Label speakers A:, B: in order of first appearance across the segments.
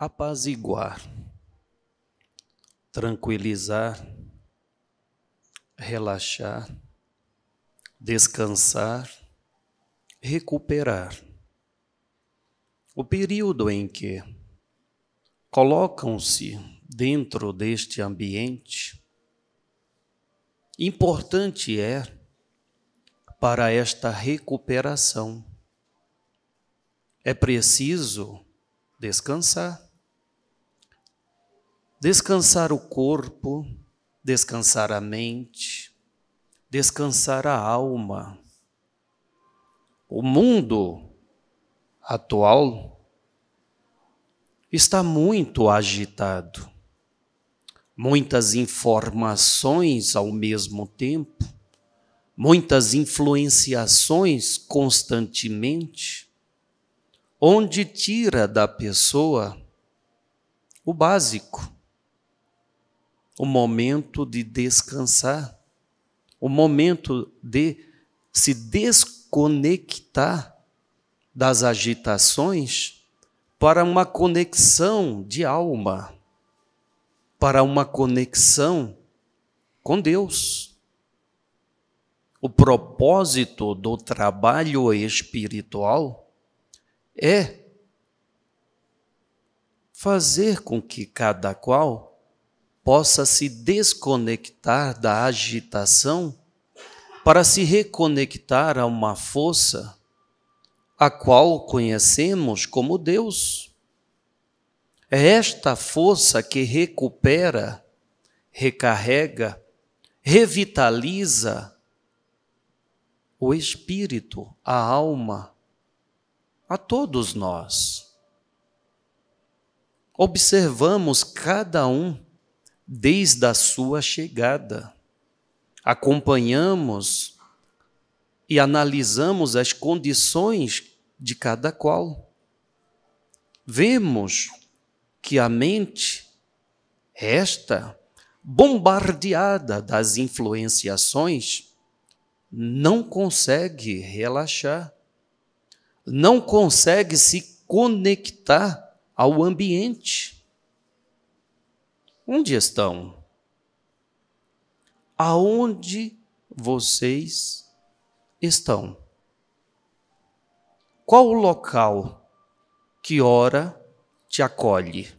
A: apaziguar, tranquilizar, relaxar, descansar, recuperar. O período em que colocam-se dentro deste ambiente, importante é para esta recuperação. É preciso descansar, descansar o corpo, descansar a mente, descansar a alma. O mundo atual está muito agitado. Muitas informações ao mesmo tempo, muitas influenciações constantemente, onde tira da pessoa o básico o momento de descansar, o momento de se desconectar das agitações para uma conexão de alma, para uma conexão com Deus. O propósito do trabalho espiritual é fazer com que cada qual possa se desconectar da agitação para se reconectar a uma força a qual conhecemos como Deus. É esta força que recupera, recarrega, revitaliza o espírito, a alma, a todos nós. Observamos cada um desde a sua chegada. Acompanhamos e analisamos as condições de cada qual. Vemos que a mente resta bombardeada das influenciações, não consegue relaxar, não consegue se conectar ao ambiente Onde estão? Aonde vocês estão? Qual o local que ora te acolhe?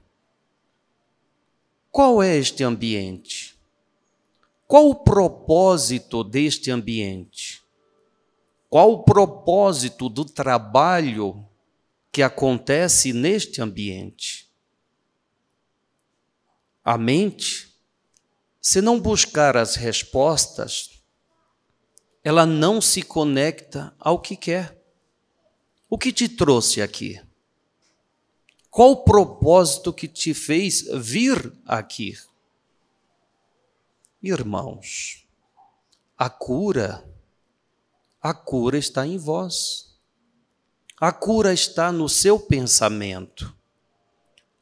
A: Qual é este ambiente? Qual o propósito deste ambiente? Qual o propósito do trabalho que acontece neste ambiente? a mente, se não buscar as respostas, ela não se conecta ao que quer. O que te trouxe aqui? Qual o propósito que te fez vir aqui? Irmãos, a cura, a cura está em vós. A cura está no seu pensamento.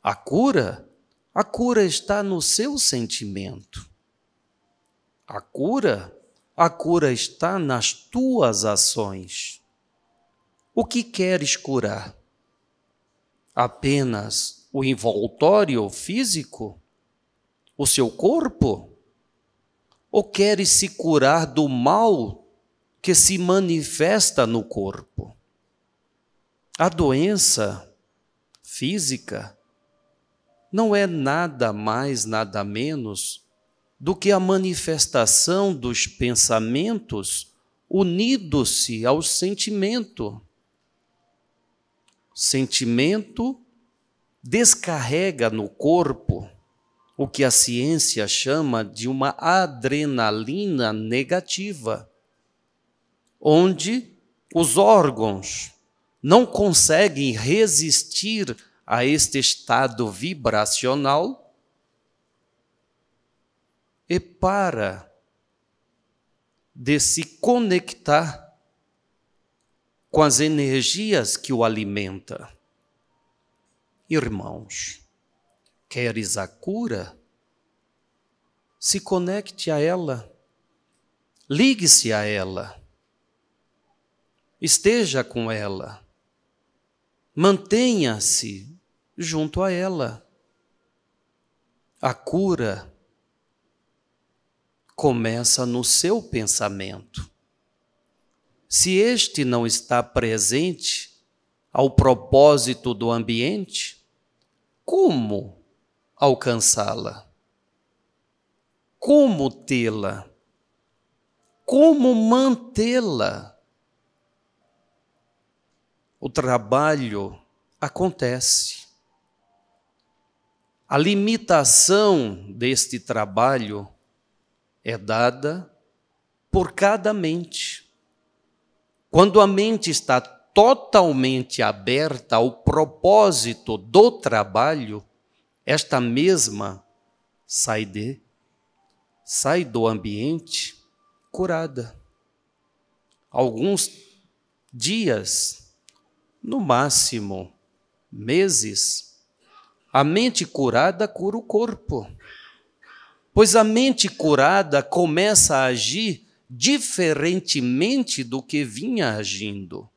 A: A cura a cura está no seu sentimento. A cura, a cura está nas tuas ações. O que queres curar? Apenas o envoltório físico? O seu corpo? Ou queres se curar do mal que se manifesta no corpo? A doença física não é nada mais, nada menos do que a manifestação dos pensamentos unidos se ao sentimento. Sentimento descarrega no corpo o que a ciência chama de uma adrenalina negativa, onde os órgãos não conseguem resistir a este estado vibracional e para de se conectar com as energias que o alimenta. Irmãos, queres a cura? Se conecte a ela. Ligue-se a ela. Esteja com ela. Mantenha-se junto a ela. A cura começa no seu pensamento. Se este não está presente ao propósito do ambiente, como alcançá-la? Como tê-la? Como mantê-la? O trabalho acontece. A limitação deste trabalho é dada por cada mente. Quando a mente está totalmente aberta ao propósito do trabalho, esta mesma sai de sai do ambiente curada. Alguns dias, no máximo meses, a mente curada cura o corpo. Pois a mente curada começa a agir diferentemente do que vinha agindo.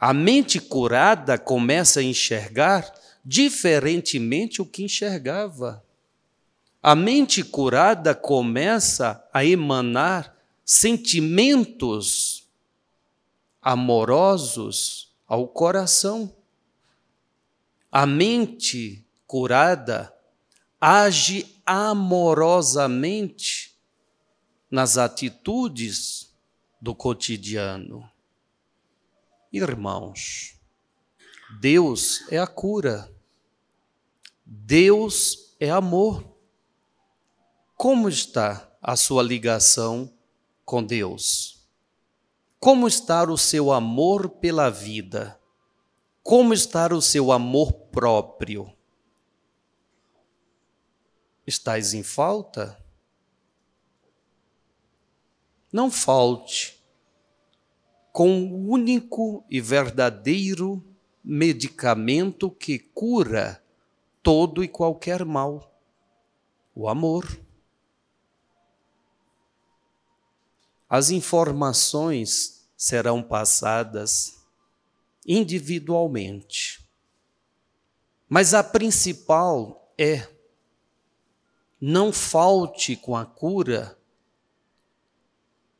A: A mente curada começa a enxergar diferentemente o que enxergava. A mente curada começa a emanar sentimentos amorosos ao coração. A mente curada age amorosamente nas atitudes do cotidiano. Irmãos, Deus é a cura. Deus é amor. Como está a sua ligação com Deus? Como está o seu amor pela vida? Como está o seu amor próprio? Estás em falta? Não falte com o único e verdadeiro medicamento que cura todo e qualquer mal: o amor. As informações serão passadas individualmente. Mas a principal é: não falte com a cura,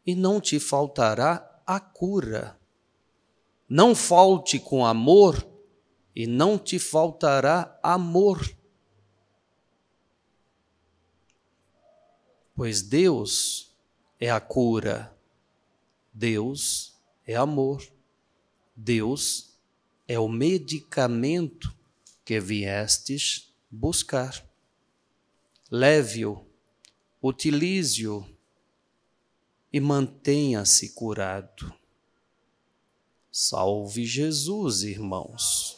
A: e não te faltará a cura. Não falte com amor, e não te faltará amor. Pois Deus é a cura, Deus é amor. Deus é o medicamento que viestes buscar. Leve-o, utilize-o e mantenha-se curado. Salve Jesus, irmãos.